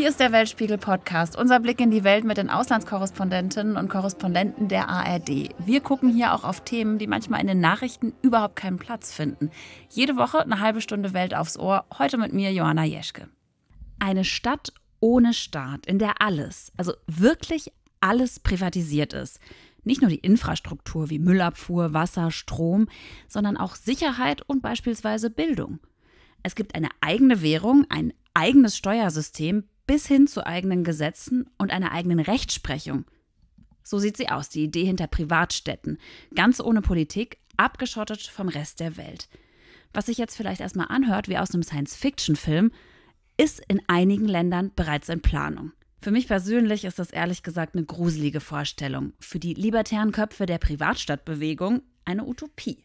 Hier ist der Weltspiegel-Podcast, unser Blick in die Welt mit den Auslandskorrespondentinnen und Korrespondenten der ARD. Wir gucken hier auch auf Themen, die manchmal in den Nachrichten überhaupt keinen Platz finden. Jede Woche eine halbe Stunde Welt aufs Ohr, heute mit mir Johanna Jeschke. Eine Stadt ohne Staat, in der alles, also wirklich alles privatisiert ist. Nicht nur die Infrastruktur wie Müllabfuhr, Wasser, Strom, sondern auch Sicherheit und beispielsweise Bildung. Es gibt eine eigene Währung, ein eigenes Steuersystem, bis hin zu eigenen Gesetzen und einer eigenen Rechtsprechung. So sieht sie aus, die Idee hinter Privatstädten, ganz ohne Politik, abgeschottet vom Rest der Welt. Was sich jetzt vielleicht erstmal anhört wie aus einem Science-Fiction-Film, ist in einigen Ländern bereits in Planung. Für mich persönlich ist das ehrlich gesagt eine gruselige Vorstellung, für die libertären Köpfe der Privatstadtbewegung eine Utopie.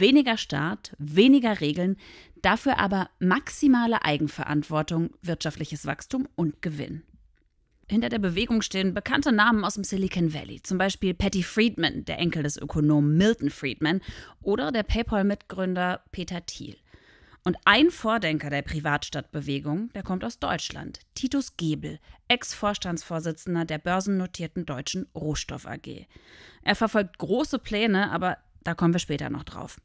Weniger Staat, weniger Regeln, dafür aber maximale Eigenverantwortung, wirtschaftliches Wachstum und Gewinn. Hinter der Bewegung stehen bekannte Namen aus dem Silicon Valley, zum Beispiel Patty Friedman, der Enkel des Ökonomen Milton Friedman, oder der PayPal-Mitgründer Peter Thiel. Und ein Vordenker der Privatstadtbewegung, der kommt aus Deutschland, Titus Gebel, Ex-Vorstandsvorsitzender der börsennotierten Deutschen Rohstoff AG. Er verfolgt große Pläne, aber da kommen wir später noch drauf.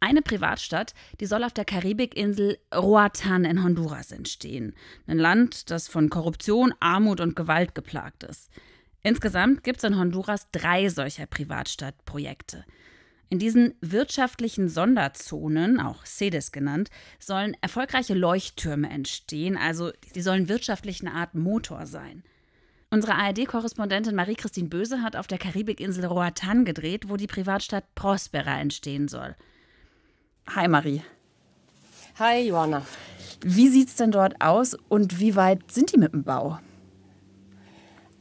Eine Privatstadt, die soll auf der Karibikinsel Roatan in Honduras entstehen. Ein Land, das von Korruption, Armut und Gewalt geplagt ist. Insgesamt gibt es in Honduras drei solcher Privatstadtprojekte. In diesen wirtschaftlichen Sonderzonen, auch CEDES genannt, sollen erfolgreiche Leuchttürme entstehen, also die sollen wirtschaftlich eine Art Motor sein. Unsere ARD-Korrespondentin Marie-Christine Böse hat auf der Karibikinsel Roatan gedreht, wo die Privatstadt Prospera entstehen soll. Hi Marie. Hi Johanna. Wie sieht es denn dort aus und wie weit sind die mit dem Bau?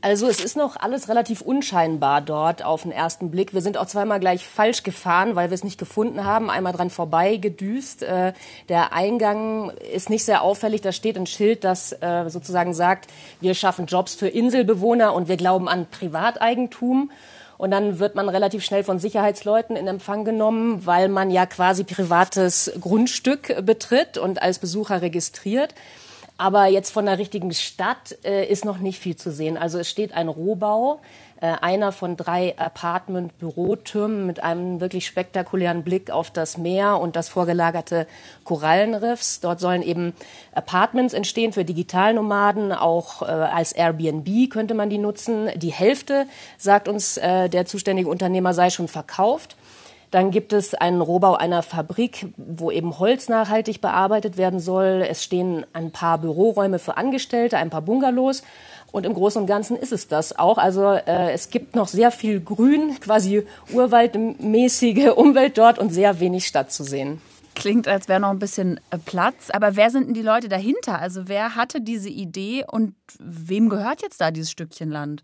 Also es ist noch alles relativ unscheinbar dort auf den ersten Blick. Wir sind auch zweimal gleich falsch gefahren, weil wir es nicht gefunden haben. Einmal dran vorbei gedüst. Äh, der Eingang ist nicht sehr auffällig. Da steht ein Schild, das äh, sozusagen sagt, wir schaffen Jobs für Inselbewohner und wir glauben an Privateigentum. Und dann wird man relativ schnell von Sicherheitsleuten in Empfang genommen, weil man ja quasi privates Grundstück betritt und als Besucher registriert. Aber jetzt von der richtigen Stadt äh, ist noch nicht viel zu sehen. Also es steht ein Rohbau, äh, einer von drei Apartment-Bürotürmen mit einem wirklich spektakulären Blick auf das Meer und das vorgelagerte Korallenriffs. Dort sollen eben Apartments entstehen für Digitalnomaden, auch äh, als Airbnb könnte man die nutzen. Die Hälfte, sagt uns äh, der zuständige Unternehmer, sei schon verkauft. Dann gibt es einen Rohbau einer Fabrik, wo eben Holz nachhaltig bearbeitet werden soll. Es stehen ein paar Büroräume für Angestellte, ein paar Bungalows. Und im Großen und Ganzen ist es das auch. Also äh, es gibt noch sehr viel Grün, quasi urwaldmäßige Umwelt dort und sehr wenig Stadt zu sehen. Klingt, als wäre noch ein bisschen äh, Platz. Aber wer sind denn die Leute dahinter? Also wer hatte diese Idee und wem gehört jetzt da dieses Stückchen Land?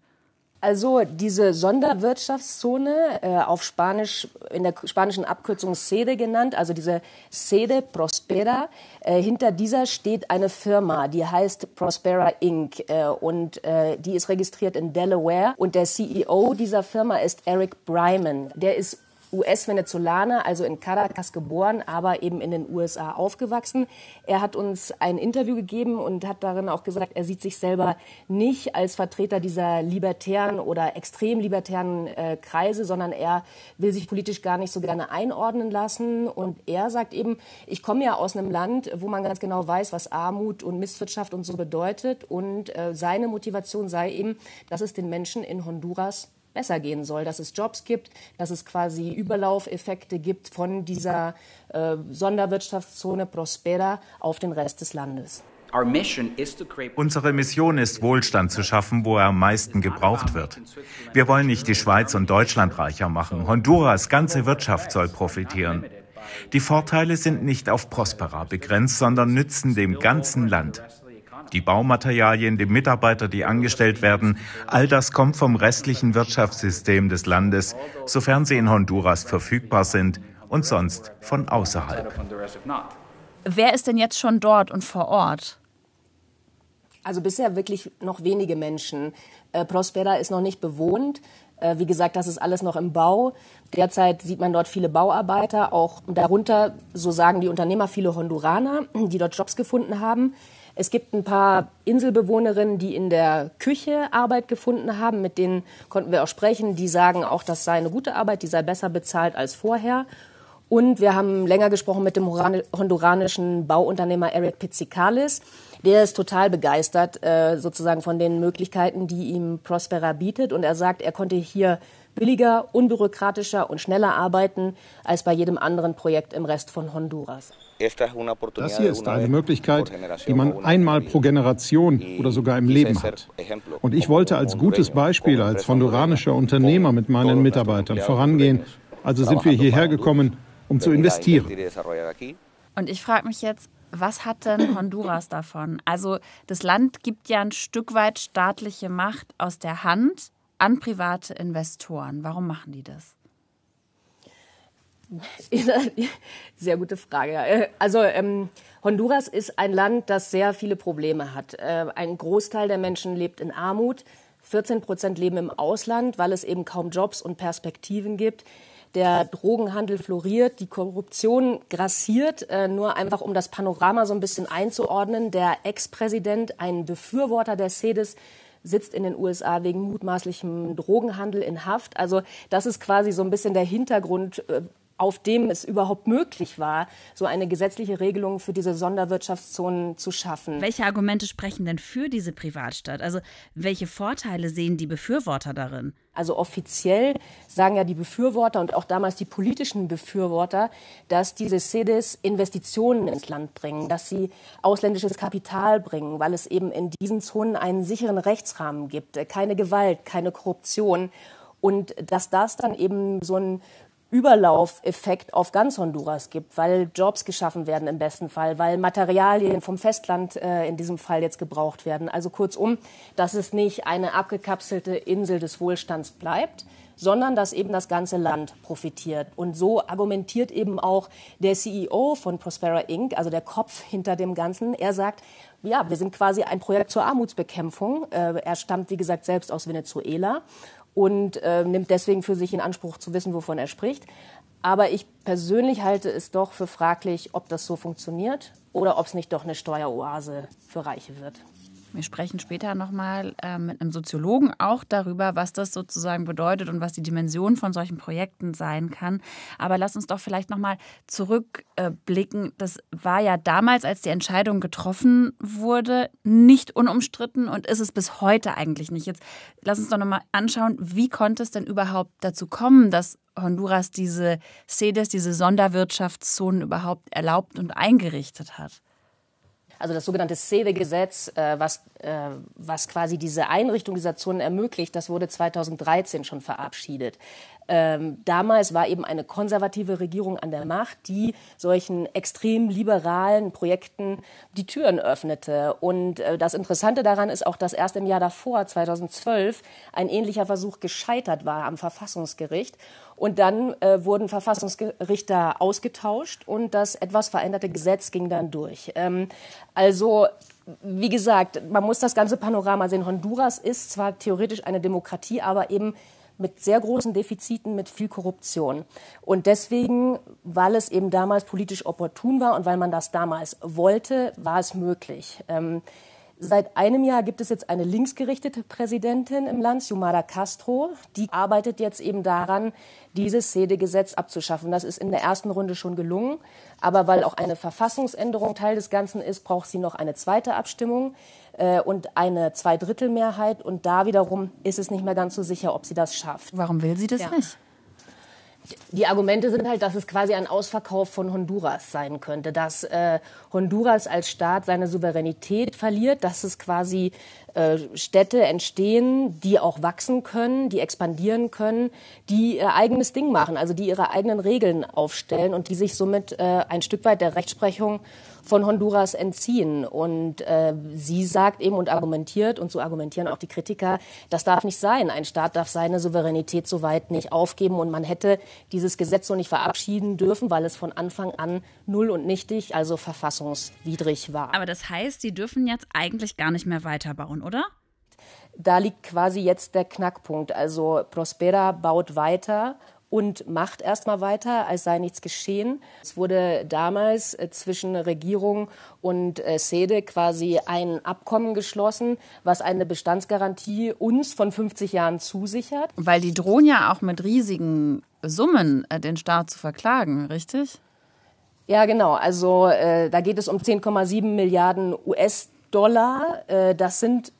Also diese Sonderwirtschaftszone äh, auf Spanisch in der spanischen Abkürzung Sede genannt, also diese Sede Prospera. Äh, hinter dieser steht eine Firma, die heißt Prospera Inc. Äh, und äh, die ist registriert in Delaware. Und der CEO dieser Firma ist Eric Bryman. Der ist US-Venezolaner, also in Caracas geboren, aber eben in den USA aufgewachsen. Er hat uns ein Interview gegeben und hat darin auch gesagt, er sieht sich selber nicht als Vertreter dieser libertären oder extrem libertären äh, Kreise, sondern er will sich politisch gar nicht so gerne einordnen lassen. Und er sagt eben, ich komme ja aus einem Land, wo man ganz genau weiß, was Armut und Misswirtschaft und so bedeutet. Und äh, seine Motivation sei eben, dass es den Menschen in Honduras besser gehen soll, dass es Jobs gibt, dass es quasi Überlaufeffekte gibt von dieser äh, Sonderwirtschaftszone Prospera auf den Rest des Landes. Unsere Mission ist, Wohlstand zu schaffen, wo er am meisten gebraucht wird. Wir wollen nicht die Schweiz und Deutschland reicher machen. Honduras ganze Wirtschaft soll profitieren. Die Vorteile sind nicht auf Prospera begrenzt, sondern nützen dem ganzen Land die Baumaterialien, die Mitarbeiter, die angestellt werden, all das kommt vom restlichen Wirtschaftssystem des Landes, sofern sie in Honduras verfügbar sind und sonst von außerhalb. Wer ist denn jetzt schon dort und vor Ort? Also bisher wirklich noch wenige Menschen. Äh, Prospera ist noch nicht bewohnt. Äh, wie gesagt, das ist alles noch im Bau. Derzeit sieht man dort viele Bauarbeiter, auch darunter, so sagen die Unternehmer, viele Honduraner, die dort Jobs gefunden haben. Es gibt ein paar Inselbewohnerinnen, die in der Küche Arbeit gefunden haben. Mit denen konnten wir auch sprechen. Die sagen auch, das sei eine gute Arbeit, die sei besser bezahlt als vorher. Und wir haben länger gesprochen mit dem honduranischen Bauunternehmer Eric Pizzicalis. Der ist total begeistert äh, sozusagen von den Möglichkeiten, die ihm Prospera bietet. Und er sagt, er konnte hier billiger, unbürokratischer und schneller arbeiten als bei jedem anderen Projekt im Rest von Honduras. Das hier ist eine Möglichkeit, die man einmal pro Generation oder sogar im Leben hat. Und ich wollte als gutes Beispiel, als honduranischer Unternehmer mit meinen Mitarbeitern vorangehen. Also sind wir hierher gekommen, um zu investieren. Und ich frage mich jetzt, was hat denn Honduras davon? Also das Land gibt ja ein Stück weit staatliche Macht aus der Hand an private Investoren. Warum machen die das? Sehr gute Frage. Äh, also ähm, Honduras ist ein Land, das sehr viele Probleme hat. Äh, ein Großteil der Menschen lebt in Armut. 14 Prozent leben im Ausland, weil es eben kaum Jobs und Perspektiven gibt. Der Drogenhandel floriert, die Korruption grassiert. Äh, nur einfach, um das Panorama so ein bisschen einzuordnen. Der Ex-Präsident, ein Befürworter der CEDES, sitzt in den USA wegen mutmaßlichem Drogenhandel in Haft. Also das ist quasi so ein bisschen der Hintergrund, äh, auf dem es überhaupt möglich war, so eine gesetzliche Regelung für diese Sonderwirtschaftszonen zu schaffen. Welche Argumente sprechen denn für diese Privatstadt? Also welche Vorteile sehen die Befürworter darin? Also offiziell sagen ja die Befürworter und auch damals die politischen Befürworter, dass diese CEDES Investitionen ins Land bringen, dass sie ausländisches Kapital bringen, weil es eben in diesen Zonen einen sicheren Rechtsrahmen gibt. Keine Gewalt, keine Korruption. Und dass das dann eben so ein Überlaufeffekt auf ganz Honduras gibt, weil Jobs geschaffen werden im besten Fall, weil Materialien vom Festland äh, in diesem Fall jetzt gebraucht werden. Also kurzum, dass es nicht eine abgekapselte Insel des Wohlstands bleibt, sondern dass eben das ganze Land profitiert. Und so argumentiert eben auch der CEO von Prospera Inc., also der Kopf hinter dem Ganzen. Er sagt, ja, wir sind quasi ein Projekt zur Armutsbekämpfung. Äh, er stammt, wie gesagt, selbst aus Venezuela und äh, nimmt deswegen für sich in Anspruch zu wissen, wovon er spricht. Aber ich persönlich halte es doch für fraglich, ob das so funktioniert oder ob es nicht doch eine Steueroase für Reiche wird. Wir sprechen später nochmal äh, mit einem Soziologen auch darüber, was das sozusagen bedeutet und was die Dimension von solchen Projekten sein kann. Aber lass uns doch vielleicht nochmal zurückblicken. Äh, das war ja damals, als die Entscheidung getroffen wurde, nicht unumstritten und ist es bis heute eigentlich nicht. Jetzt lass uns doch nochmal anschauen, wie konnte es denn überhaupt dazu kommen, dass Honduras diese CEDES, diese Sonderwirtschaftszonen überhaupt erlaubt und eingerichtet hat? also das sogenannte SEWE-Gesetz, äh, was, äh, was quasi diese Einrichtung dieser Zonen ermöglicht, das wurde 2013 schon verabschiedet ähm, damals war eben eine konservative Regierung an der Macht, die solchen extrem liberalen Projekten die Türen öffnete. Und äh, das Interessante daran ist auch, dass erst im Jahr davor, 2012, ein ähnlicher Versuch gescheitert war am Verfassungsgericht. Und dann äh, wurden Verfassungsrichter ausgetauscht und das etwas veränderte Gesetz ging dann durch. Ähm, also wie gesagt, man muss das ganze Panorama sehen. Honduras ist zwar theoretisch eine Demokratie, aber eben mit sehr großen Defiziten, mit viel Korruption. Und deswegen, weil es eben damals politisch opportun war und weil man das damals wollte, war es möglich. Ähm, Seit einem Jahr gibt es jetzt eine linksgerichtete Präsidentin im Land, Jumada Castro. Die arbeitet jetzt eben daran, dieses SEDE-Gesetz abzuschaffen. Das ist in der ersten Runde schon gelungen. Aber weil auch eine Verfassungsänderung Teil des Ganzen ist, braucht sie noch eine zweite Abstimmung äh, und eine Zweidrittelmehrheit. Und da wiederum ist es nicht mehr ganz so sicher, ob sie das schafft. Warum will sie das ja. nicht? Die Argumente sind halt, dass es quasi ein Ausverkauf von Honduras sein könnte, dass äh, Honduras als Staat seine Souveränität verliert, dass es quasi äh, Städte entstehen, die auch wachsen können, die expandieren können, die ihr eigenes Ding machen, also die ihre eigenen Regeln aufstellen und die sich somit äh, ein Stück weit der Rechtsprechung von Honduras entziehen. Und äh, sie sagt eben und argumentiert, und so argumentieren auch die Kritiker, das darf nicht sein. Ein Staat darf seine Souveränität soweit nicht aufgeben. Und man hätte dieses Gesetz so nicht verabschieden dürfen, weil es von Anfang an null und nichtig, also verfassungswidrig war. Aber das heißt, sie dürfen jetzt eigentlich gar nicht mehr weiterbauen, oder? Da liegt quasi jetzt der Knackpunkt. Also Prospera baut weiter und macht erstmal weiter, als sei nichts geschehen. Es wurde damals äh, zwischen Regierung und äh, SEDE quasi ein Abkommen geschlossen, was eine Bestandsgarantie uns von 50 Jahren zusichert. Weil die drohen ja auch mit riesigen Summen äh, den Staat zu verklagen, richtig? Ja, genau. Also äh, da geht es um 10,7 Milliarden US-Dollar. Äh, das sind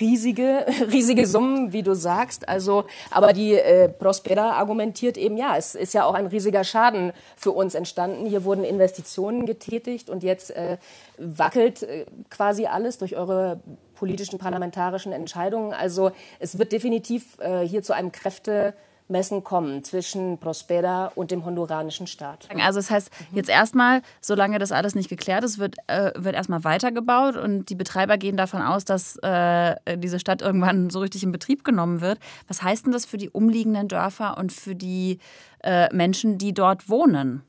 riesige, riesige Summen, wie du sagst. Also, aber die äh, Prospera argumentiert eben, ja, es ist ja auch ein riesiger Schaden für uns entstanden. Hier wurden Investitionen getätigt und jetzt äh, wackelt äh, quasi alles durch eure politischen parlamentarischen Entscheidungen. Also es wird definitiv äh, hier zu einem Kräfte Messen kommen zwischen Prospera und dem honduranischen Staat. Also das heißt, jetzt erstmal, solange das alles nicht geklärt ist, wird, äh, wird erstmal weitergebaut und die Betreiber gehen davon aus, dass äh, diese Stadt irgendwann so richtig in Betrieb genommen wird. Was heißt denn das für die umliegenden Dörfer und für die äh, Menschen, die dort wohnen?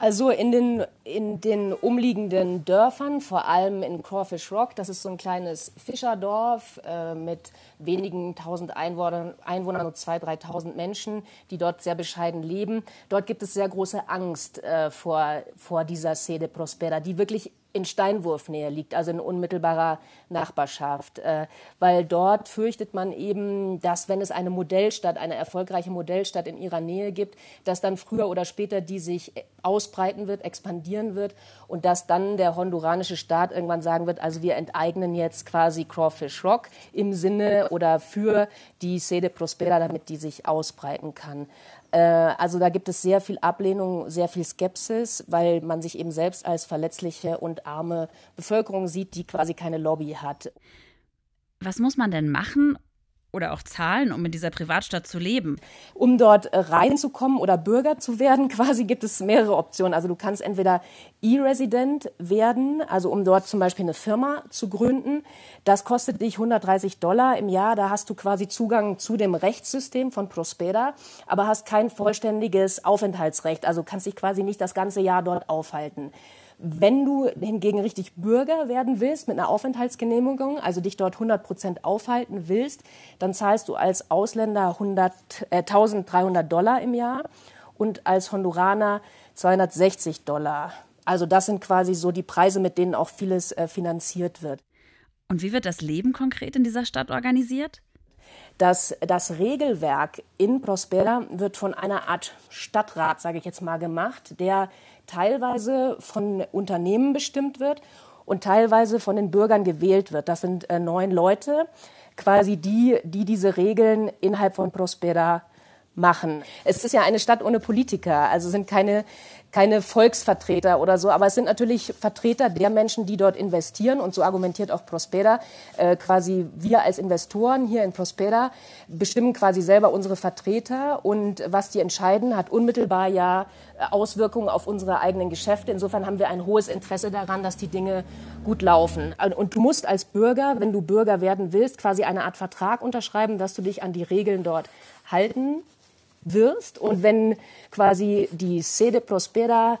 Also in den, in den umliegenden Dörfern, vor allem in Crawfish Rock, das ist so ein kleines Fischerdorf äh, mit wenigen tausend Einwohnern, Einwohnern und zwei, dreitausend Menschen, die dort sehr bescheiden leben. Dort gibt es sehr große Angst äh, vor, vor dieser Sede Prospera, die wirklich in Steinwurfnähe liegt, also in unmittelbarer Nachbarschaft. Äh, weil dort fürchtet man eben, dass wenn es eine Modellstadt, eine erfolgreiche Modellstadt in ihrer Nähe gibt, dass dann früher oder später die sich ausbreiten wird, expandieren wird und dass dann der honduranische Staat irgendwann sagen wird, also wir enteignen jetzt quasi Crawfish Rock im Sinne oder für die Sede Prospera, damit die sich ausbreiten kann. Äh, also da gibt es sehr viel Ablehnung, sehr viel Skepsis, weil man sich eben selbst als verletzliche und arme Bevölkerung sieht, die quasi keine Lobby hat. Was muss man denn machen, oder auch zahlen, um in dieser Privatstadt zu leben? Um dort äh, reinzukommen oder Bürger zu werden, quasi gibt es mehrere Optionen. Also du kannst entweder E-Resident werden, also um dort zum Beispiel eine Firma zu gründen. Das kostet dich 130 Dollar im Jahr. Da hast du quasi Zugang zu dem Rechtssystem von Prospera, aber hast kein vollständiges Aufenthaltsrecht. Also kannst dich quasi nicht das ganze Jahr dort aufhalten. Wenn du hingegen richtig Bürger werden willst mit einer Aufenthaltsgenehmigung, also dich dort 100 Prozent aufhalten willst, dann zahlst du als Ausländer 100, äh, 1300 Dollar im Jahr und als Honduraner 260 Dollar. Also das sind quasi so die Preise, mit denen auch vieles äh, finanziert wird. Und wie wird das Leben konkret in dieser Stadt organisiert? dass das Regelwerk in Prospera wird von einer Art Stadtrat, sage ich jetzt mal, gemacht, der teilweise von Unternehmen bestimmt wird und teilweise von den Bürgern gewählt wird. Das sind äh, neun Leute, quasi die, die diese Regeln innerhalb von Prospera machen. Es ist ja eine Stadt ohne Politiker, also sind keine keine Volksvertreter oder so, aber es sind natürlich Vertreter der Menschen, die dort investieren und so argumentiert auch Prospera. Äh, quasi wir als Investoren hier in Prospera bestimmen quasi selber unsere Vertreter und was die entscheiden, hat unmittelbar ja Auswirkungen auf unsere eigenen Geschäfte. Insofern haben wir ein hohes Interesse daran, dass die Dinge gut laufen. Und du musst als Bürger, wenn du Bürger werden willst, quasi eine Art Vertrag unterschreiben, dass du dich an die Regeln dort halten wirst und wenn quasi die Sede Prospera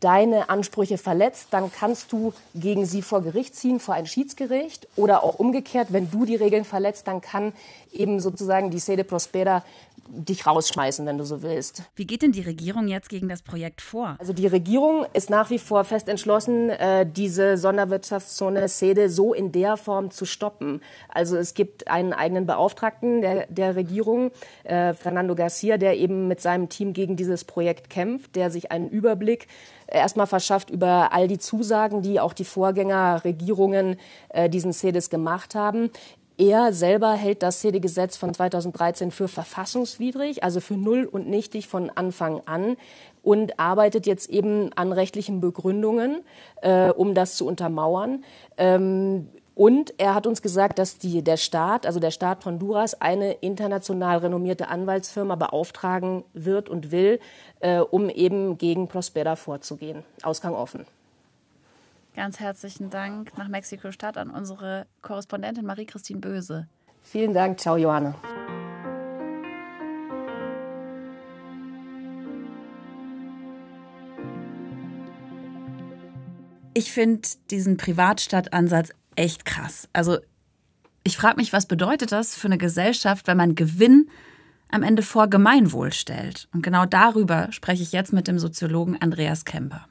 deine Ansprüche verletzt, dann kannst du gegen sie vor Gericht ziehen, vor ein Schiedsgericht oder auch umgekehrt, wenn du die Regeln verletzt, dann kann eben sozusagen die Sede Prospera dich rausschmeißen, wenn du so willst. Wie geht denn die Regierung jetzt gegen das Projekt vor? Also die Regierung ist nach wie vor fest entschlossen, äh, diese Sonderwirtschaftszone SEDE so in der Form zu stoppen. Also es gibt einen eigenen Beauftragten der, der Regierung, äh, Fernando Garcia, der eben mit seinem Team gegen dieses Projekt kämpft, der sich einen Überblick äh, erstmal verschafft über all die Zusagen, die auch die Vorgängerregierungen äh, diesen CEDES gemacht haben. Er selber hält das cd gesetz von 2013 für verfassungswidrig, also für null und nichtig von Anfang an und arbeitet jetzt eben an rechtlichen Begründungen, äh, um das zu untermauern. Ähm, und er hat uns gesagt, dass die, der Staat, also der Staat Honduras, eine international renommierte Anwaltsfirma beauftragen wird und will, äh, um eben gegen Prospera vorzugehen. Ausgang offen. Ganz herzlichen Dank nach Mexiko-Stadt an unsere Korrespondentin Marie-Christine Böse. Vielen Dank. Ciao, Johanna. Ich finde diesen Privatstadtansatz echt krass. Also ich frage mich, was bedeutet das für eine Gesellschaft, wenn man Gewinn am Ende vor Gemeinwohl stellt? Und genau darüber spreche ich jetzt mit dem Soziologen Andreas Kemper.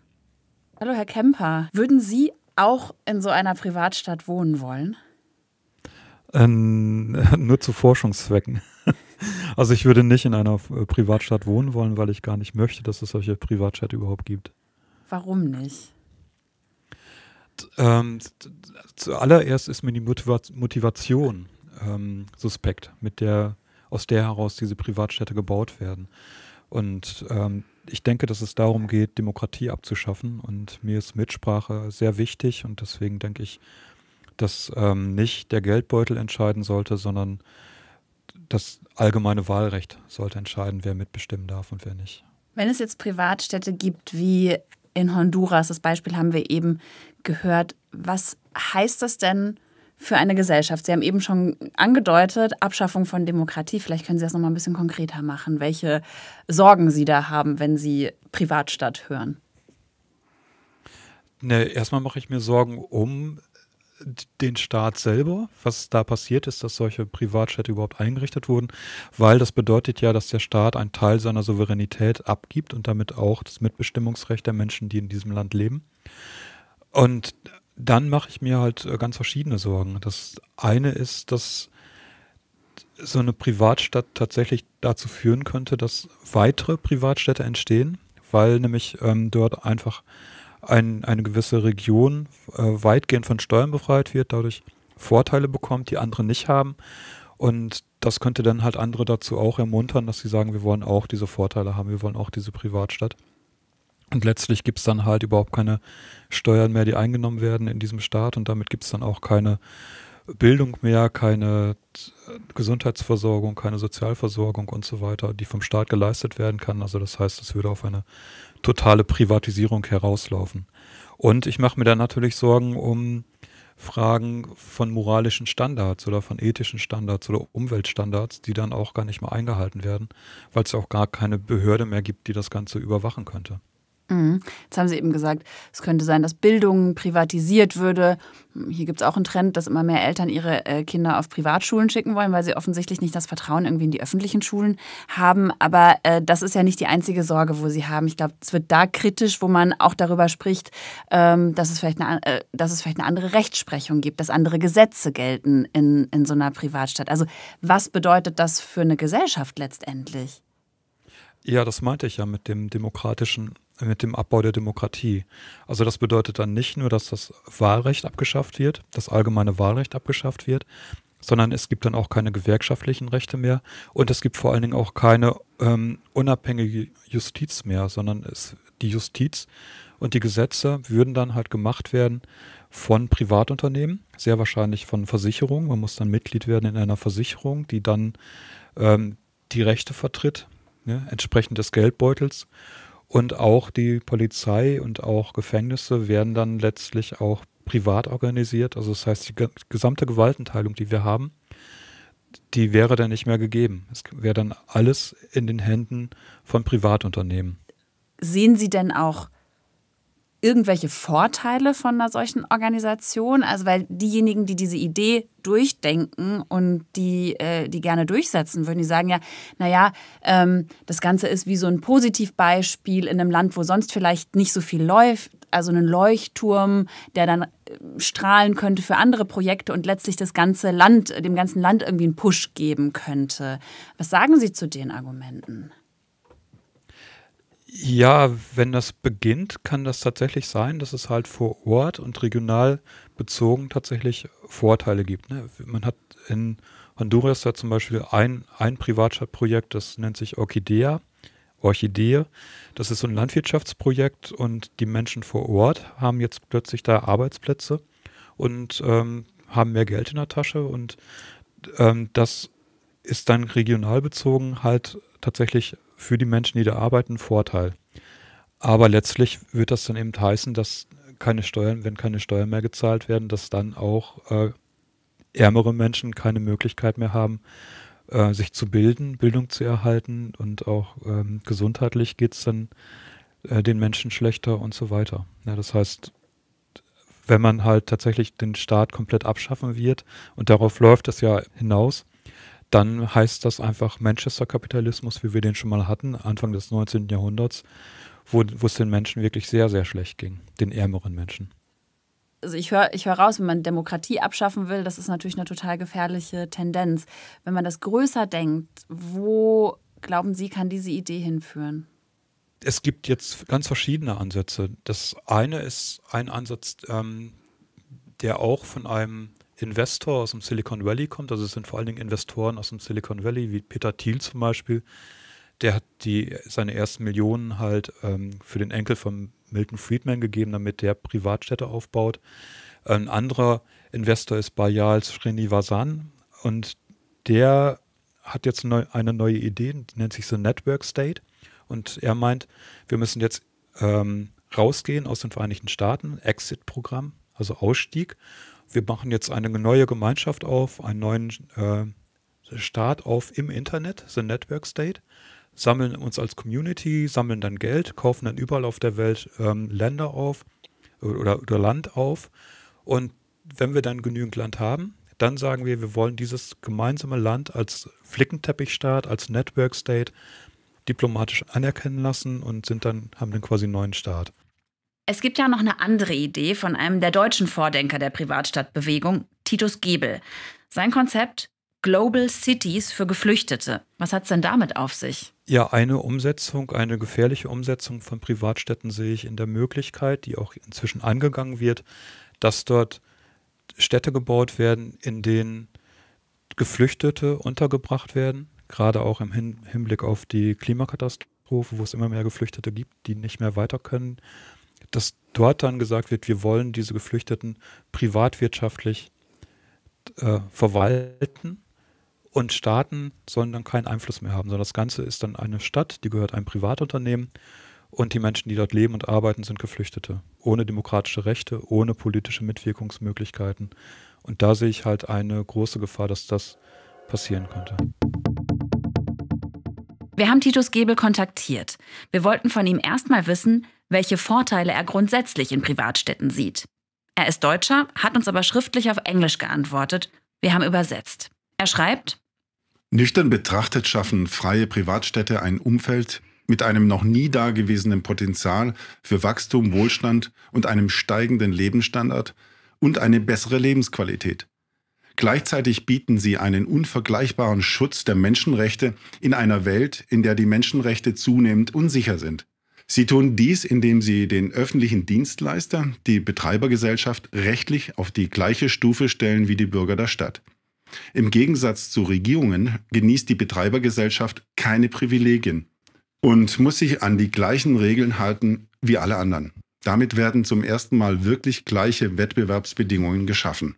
Hallo, Herr Kemper. Würden Sie auch in so einer Privatstadt wohnen wollen? Ähm, nur zu Forschungszwecken. Also ich würde nicht in einer äh, Privatstadt wohnen wollen, weil ich gar nicht möchte, dass es solche Privatstädte überhaupt gibt. Warum nicht? Ähm, zuallererst ist mir die Motivation ähm, suspekt, mit der, aus der heraus diese Privatstädte gebaut werden. Und ähm, ich denke, dass es darum geht, Demokratie abzuschaffen. Und mir ist Mitsprache sehr wichtig. Und deswegen denke ich, dass ähm, nicht der Geldbeutel entscheiden sollte, sondern das allgemeine Wahlrecht sollte entscheiden, wer mitbestimmen darf und wer nicht. Wenn es jetzt Privatstädte gibt wie in Honduras, das Beispiel haben wir eben gehört, was heißt das denn für eine Gesellschaft? Sie haben eben schon angedeutet, Abschaffung von Demokratie. Vielleicht können Sie das noch mal ein bisschen konkreter machen, welche Sorgen Sie da haben, wenn Sie Privatstadt hören. Ne, erstmal mache ich mir Sorgen um den Staat selber, was da passiert ist, dass solche Privatstädte überhaupt eingerichtet wurden, weil das bedeutet ja, dass der Staat einen Teil seiner Souveränität abgibt und damit auch das Mitbestimmungsrecht der Menschen, die in diesem Land leben. Und dann mache ich mir halt äh, ganz verschiedene Sorgen. Das eine ist, dass so eine Privatstadt tatsächlich dazu führen könnte, dass weitere Privatstädte entstehen, weil nämlich ähm, dort einfach ein, eine gewisse Region äh, weitgehend von Steuern befreit wird, dadurch Vorteile bekommt, die andere nicht haben. Und das könnte dann halt andere dazu auch ermuntern, dass sie sagen, wir wollen auch diese Vorteile haben, wir wollen auch diese Privatstadt. Und letztlich gibt es dann halt überhaupt keine Steuern mehr, die eingenommen werden in diesem Staat und damit gibt es dann auch keine Bildung mehr, keine äh, Gesundheitsversorgung, keine Sozialversorgung und so weiter, die vom Staat geleistet werden kann. Also das heißt, es würde auf eine totale Privatisierung herauslaufen. Und ich mache mir dann natürlich Sorgen um Fragen von moralischen Standards oder von ethischen Standards oder Umweltstandards, die dann auch gar nicht mehr eingehalten werden, weil es ja auch gar keine Behörde mehr gibt, die das Ganze überwachen könnte. Mhm. Jetzt haben Sie eben gesagt, es könnte sein, dass Bildung privatisiert würde. Hier gibt es auch einen Trend, dass immer mehr Eltern ihre äh, Kinder auf Privatschulen schicken wollen, weil sie offensichtlich nicht das Vertrauen irgendwie in die öffentlichen Schulen haben. Aber äh, das ist ja nicht die einzige Sorge, wo sie haben. Ich glaube, es wird da kritisch, wo man auch darüber spricht, ähm, dass, es vielleicht eine, äh, dass es vielleicht eine andere Rechtsprechung gibt, dass andere Gesetze gelten in, in so einer Privatstadt. Also was bedeutet das für eine Gesellschaft letztendlich? Ja, das meinte ich ja mit dem demokratischen mit dem Abbau der Demokratie. Also das bedeutet dann nicht nur, dass das Wahlrecht abgeschafft wird, das allgemeine Wahlrecht abgeschafft wird, sondern es gibt dann auch keine gewerkschaftlichen Rechte mehr und es gibt vor allen Dingen auch keine ähm, unabhängige Justiz mehr, sondern es, die Justiz und die Gesetze würden dann halt gemacht werden von Privatunternehmen, sehr wahrscheinlich von Versicherungen. Man muss dann Mitglied werden in einer Versicherung, die dann ähm, die Rechte vertritt, ne, entsprechend des Geldbeutels. Und auch die Polizei und auch Gefängnisse werden dann letztlich auch privat organisiert. Also das heißt, die gesamte Gewaltenteilung, die wir haben, die wäre dann nicht mehr gegeben. Es wäre dann alles in den Händen von Privatunternehmen. Sehen Sie denn auch irgendwelche Vorteile von einer solchen Organisation? Also weil diejenigen, die diese Idee durchdenken und die, äh, die gerne durchsetzen würden, die sagen ja, naja, ähm, das Ganze ist wie so ein Positivbeispiel in einem Land, wo sonst vielleicht nicht so viel läuft. Also ein Leuchtturm, der dann äh, strahlen könnte für andere Projekte und letztlich das ganze Land, dem ganzen Land irgendwie einen Push geben könnte. Was sagen Sie zu den Argumenten? Ja, wenn das beginnt, kann das tatsächlich sein, dass es halt vor Ort und regional bezogen tatsächlich Vorteile gibt. Ne? Man hat in Honduras da zum Beispiel ein, ein Privatstadtprojekt, das nennt sich Orchidea. Orchidee. Das ist so ein Landwirtschaftsprojekt und die Menschen vor Ort haben jetzt plötzlich da Arbeitsplätze und ähm, haben mehr Geld in der Tasche und ähm, das ist dann regional bezogen halt tatsächlich für die Menschen, die da arbeiten, ein Vorteil. Aber letztlich wird das dann eben heißen, dass keine Steuern, wenn keine Steuern mehr gezahlt werden, dass dann auch äh, ärmere Menschen keine Möglichkeit mehr haben, äh, sich zu bilden, Bildung zu erhalten und auch ähm, gesundheitlich geht es dann äh, den Menschen schlechter und so weiter. Ja, das heißt, wenn man halt tatsächlich den Staat komplett abschaffen wird und darauf läuft es ja hinaus, dann heißt das einfach Manchester-Kapitalismus, wie wir den schon mal hatten, Anfang des 19. Jahrhunderts, wo, wo es den Menschen wirklich sehr, sehr schlecht ging, den ärmeren Menschen. Also ich höre ich hör raus, wenn man Demokratie abschaffen will, das ist natürlich eine total gefährliche Tendenz. Wenn man das größer denkt, wo glauben Sie, kann diese Idee hinführen? Es gibt jetzt ganz verschiedene Ansätze. Das eine ist ein Ansatz, ähm, der auch von einem Investor aus dem Silicon Valley kommt, also es sind vor allen Dingen Investoren aus dem Silicon Valley, wie Peter Thiel zum Beispiel, der hat die, seine ersten Millionen halt ähm, für den Enkel von Milton Friedman gegeben, damit der Privatstädte aufbaut. Ein anderer Investor ist Bayal Srinivasan und der hat jetzt eine neue Idee, die nennt sich so Network State. Und er meint, wir müssen jetzt ähm, rausgehen aus den Vereinigten Staaten, Exit-Programm, also Ausstieg, wir machen jetzt eine neue Gemeinschaft auf, einen neuen äh, Staat auf im Internet, The Network State, sammeln uns als Community, sammeln dann Geld, kaufen dann überall auf der Welt ähm, Länder auf oder, oder Land auf. Und wenn wir dann genügend Land haben, dann sagen wir, wir wollen dieses gemeinsame Land als Flickenteppichstaat, als Network State diplomatisch anerkennen lassen und sind dann, haben dann quasi einen neuen Staat. Es gibt ja noch eine andere Idee von einem der deutschen Vordenker der Privatstadtbewegung, Titus Gebel. Sein Konzept Global Cities für Geflüchtete. Was hat es denn damit auf sich? Ja, eine Umsetzung, eine gefährliche Umsetzung von Privatstädten sehe ich in der Möglichkeit, die auch inzwischen angegangen wird, dass dort Städte gebaut werden, in denen Geflüchtete untergebracht werden, gerade auch im Hinblick auf die Klimakatastrophe, wo es immer mehr Geflüchtete gibt, die nicht mehr weiter können dass dort dann gesagt wird, wir wollen diese Geflüchteten privatwirtschaftlich äh, verwalten und Staaten sollen dann keinen Einfluss mehr haben, sondern das Ganze ist dann eine Stadt, die gehört einem Privatunternehmen und die Menschen, die dort leben und arbeiten, sind Geflüchtete, ohne demokratische Rechte, ohne politische Mitwirkungsmöglichkeiten. Und da sehe ich halt eine große Gefahr, dass das passieren könnte. Wir haben Titus Gebel kontaktiert. Wir wollten von ihm erstmal wissen, welche Vorteile er grundsätzlich in Privatstädten sieht. Er ist Deutscher, hat uns aber schriftlich auf Englisch geantwortet. Wir haben übersetzt. Er schreibt, Nüchtern betrachtet schaffen freie Privatstädte ein Umfeld mit einem noch nie dagewesenen Potenzial für Wachstum, Wohlstand und einem steigenden Lebensstandard und eine bessere Lebensqualität. Gleichzeitig bieten sie einen unvergleichbaren Schutz der Menschenrechte in einer Welt, in der die Menschenrechte zunehmend unsicher sind. Sie tun dies, indem sie den öffentlichen Dienstleister, die Betreibergesellschaft, rechtlich auf die gleiche Stufe stellen wie die Bürger der Stadt. Im Gegensatz zu Regierungen genießt die Betreibergesellschaft keine Privilegien und muss sich an die gleichen Regeln halten wie alle anderen. Damit werden zum ersten Mal wirklich gleiche Wettbewerbsbedingungen geschaffen.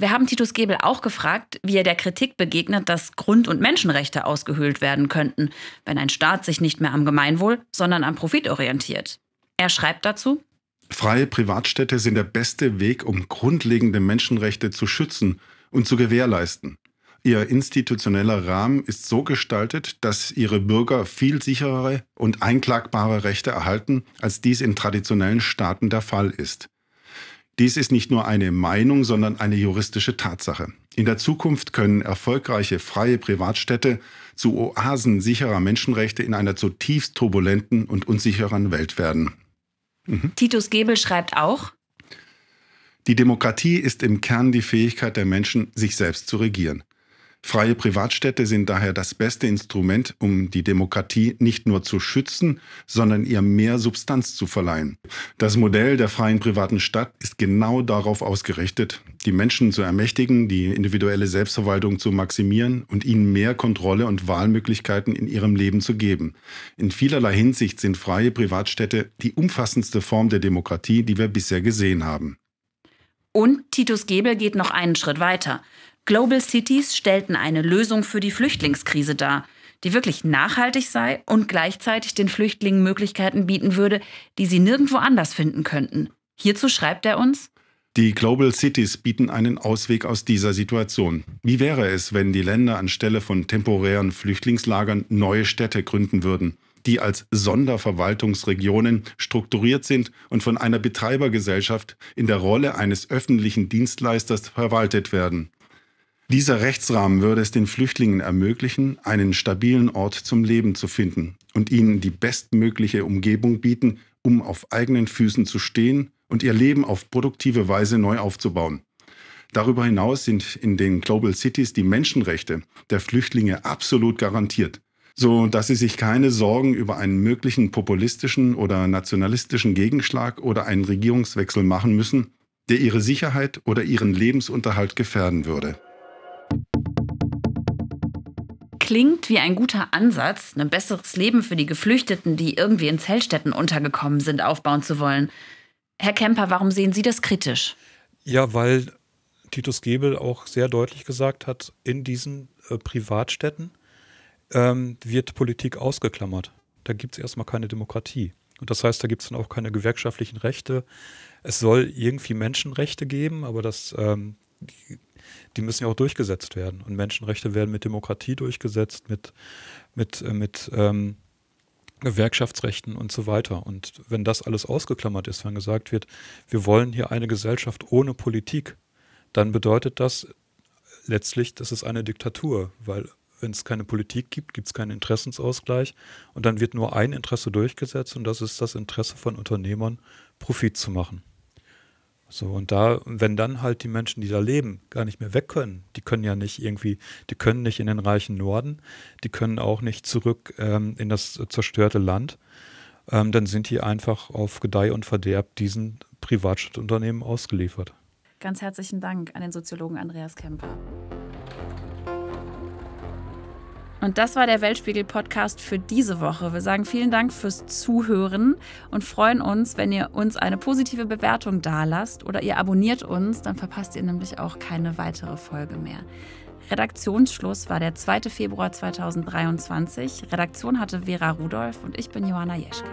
Wir haben Titus Gebel auch gefragt, wie er der Kritik begegnet, dass Grund- und Menschenrechte ausgehöhlt werden könnten, wenn ein Staat sich nicht mehr am Gemeinwohl, sondern am Profit orientiert. Er schreibt dazu, Freie Privatstädte sind der beste Weg, um grundlegende Menschenrechte zu schützen und zu gewährleisten. Ihr institutioneller Rahmen ist so gestaltet, dass ihre Bürger viel sicherere und einklagbare Rechte erhalten, als dies in traditionellen Staaten der Fall ist. Dies ist nicht nur eine Meinung, sondern eine juristische Tatsache. In der Zukunft können erfolgreiche freie Privatstädte zu Oasen sicherer Menschenrechte in einer zutiefst turbulenten und unsicheren Welt werden. Mhm. Titus Gebel schreibt auch, die Demokratie ist im Kern die Fähigkeit der Menschen, sich selbst zu regieren. Freie Privatstädte sind daher das beste Instrument, um die Demokratie nicht nur zu schützen, sondern ihr mehr Substanz zu verleihen. Das Modell der freien privaten Stadt ist genau darauf ausgerichtet, die Menschen zu ermächtigen, die individuelle Selbstverwaltung zu maximieren und ihnen mehr Kontrolle und Wahlmöglichkeiten in ihrem Leben zu geben. In vielerlei Hinsicht sind freie Privatstädte die umfassendste Form der Demokratie, die wir bisher gesehen haben. Und Titus Gebel geht noch einen Schritt weiter. Global Cities stellten eine Lösung für die Flüchtlingskrise dar, die wirklich nachhaltig sei und gleichzeitig den Flüchtlingen Möglichkeiten bieten würde, die sie nirgendwo anders finden könnten. Hierzu schreibt er uns, die Global Cities bieten einen Ausweg aus dieser Situation. Wie wäre es, wenn die Länder anstelle von temporären Flüchtlingslagern neue Städte gründen würden, die als Sonderverwaltungsregionen strukturiert sind und von einer Betreibergesellschaft in der Rolle eines öffentlichen Dienstleisters verwaltet werden? Dieser Rechtsrahmen würde es den Flüchtlingen ermöglichen, einen stabilen Ort zum Leben zu finden und ihnen die bestmögliche Umgebung bieten, um auf eigenen Füßen zu stehen und ihr Leben auf produktive Weise neu aufzubauen. Darüber hinaus sind in den Global Cities die Menschenrechte der Flüchtlinge absolut garantiert, so dass sie sich keine Sorgen über einen möglichen populistischen oder nationalistischen Gegenschlag oder einen Regierungswechsel machen müssen, der ihre Sicherheit oder ihren Lebensunterhalt gefährden würde klingt wie ein guter Ansatz, ein besseres Leben für die Geflüchteten, die irgendwie in Zeltstätten untergekommen sind, aufbauen zu wollen. Herr Kemper, warum sehen Sie das kritisch? Ja, weil Titus Gebel auch sehr deutlich gesagt hat, in diesen äh, Privatstädten ähm, wird Politik ausgeklammert. Da gibt es erstmal keine Demokratie. Und das heißt, da gibt es dann auch keine gewerkschaftlichen Rechte. Es soll irgendwie Menschenrechte geben, aber das ähm, die müssen ja auch durchgesetzt werden. Und Menschenrechte werden mit Demokratie durchgesetzt, mit, mit, äh, mit ähm, Gewerkschaftsrechten und so weiter. Und wenn das alles ausgeklammert ist, wenn gesagt wird, wir wollen hier eine Gesellschaft ohne Politik, dann bedeutet das letztlich, das ist eine Diktatur, weil wenn es keine Politik gibt, gibt es keinen Interessensausgleich und dann wird nur ein Interesse durchgesetzt und das ist das Interesse von Unternehmern, Profit zu machen. So, und da, wenn dann halt die Menschen, die da leben, gar nicht mehr weg können, die können ja nicht irgendwie, die können nicht in den reichen Norden, die können auch nicht zurück ähm, in das zerstörte Land, ähm, dann sind die einfach auf Gedeih und Verderb diesen Privatstadtunternehmen ausgeliefert. Ganz herzlichen Dank an den Soziologen Andreas Kemper. Und das war der Weltspiegel-Podcast für diese Woche. Wir sagen vielen Dank fürs Zuhören und freuen uns, wenn ihr uns eine positive Bewertung dalasst oder ihr abonniert uns, dann verpasst ihr nämlich auch keine weitere Folge mehr. Redaktionsschluss war der 2. Februar 2023. Redaktion hatte Vera Rudolph und ich bin Johanna Jeschke.